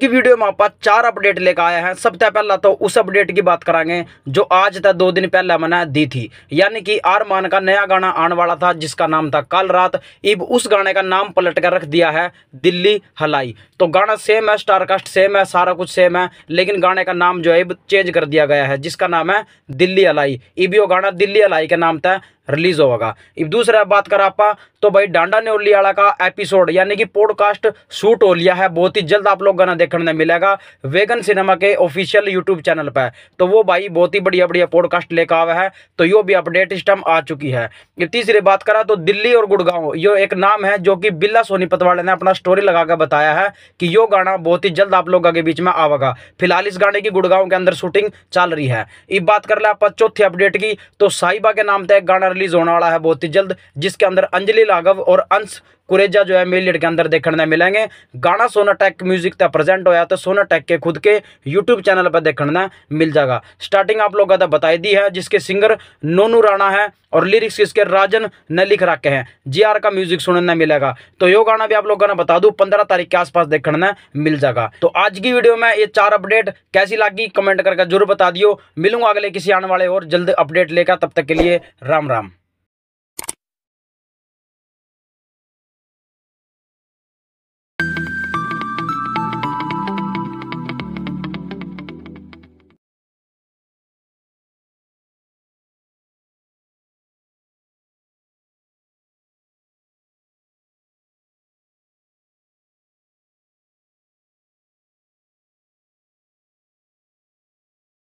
की वीडियो में आप चार अपडेट लेकर आया है सबसे पहला तो उस अपडेट की बात करेंगे जो आज तक दो दिन पहले मैंने दी थी यानी कि आरमान का नया गाना आने वाला था जिसका नाम था कल रात इब उस गाने का नाम पलट कर रख दिया है दिल्ली हलाई तो गाना सेम है स्टारकास्ट सेम है सारा कुछ सेम है लेकिन गाने का नाम जो है चेंज कर दिया गया है जिसका नाम है दिल्ली हलाई इब यो गाना दिल्ली हलाई के नाम था रिलीज होगा इब दूसरा बात कर आप तो भाई डांडा ने का एपिसोड यानी कि पॉडकास्ट शूट हो लिया है बहुत ही जल्द आप लोग गाना देखने में मिलेगा वेगन सिनेमा के ऑफिशियल यूट्यूब चैनल पर तो वो भाई बहुत ही बढ़िया बढ़िया पॉडकास्ट लेकर आवा है तो यो भी अपडेट इस आ चुकी है तीसरी बात करा तो दिल्ली और गुड़गांव यो एक नाम है जो कि बिल्ला सोनीपत वाले ने अपना स्टोरी लगाकर बताया है कि यो गाना बहुत ही जल्द आप लोगों के बीच में आवेगा फिलहाल इस गाने की गुड़गांव के अंदर शूटिंग चल रही है इस बात कर लें आप चौथी अपडेट की तो साहिबा के नाम तक गाना रिलीज होने वाला है बहुत ही जल्द जिसके अंदर अंजलि लाघव और अंश कुरेजा जो है ਮੇਰੀ ਲੀਡ ਕੇ ਅੰਦਰ ਦੇਖਣ ਦਾ ਮਿਲਾਂਗੇ ਗਾਣਾ ਸੋਨਾ म्यूजिक तक प्रेजेंट होया तो सोना टेक के खुद के यूट्यूब चैनल पर देखने मिल जाएगा स्टार्टिंग आप लोगों का तो बताई दी है जिसके सिंगर नोनू राणा है और लिरिक्स इसके राजन ने लिख रखे हैं जी आर का म्यूजिक सुनने मिलेगा तो यो गाना भी आप लोगों ने बता दूं पंद्रह तारीख के आसपास देखना मिल जाएगा तो आज की वीडियो में ये चार अपडेट कैसी लगी कमेंट करके जरूर बता दियो मिलूंगा अगले किसी आने वाले और जल्द अपडेट लेकर तब तक के लिए राम राम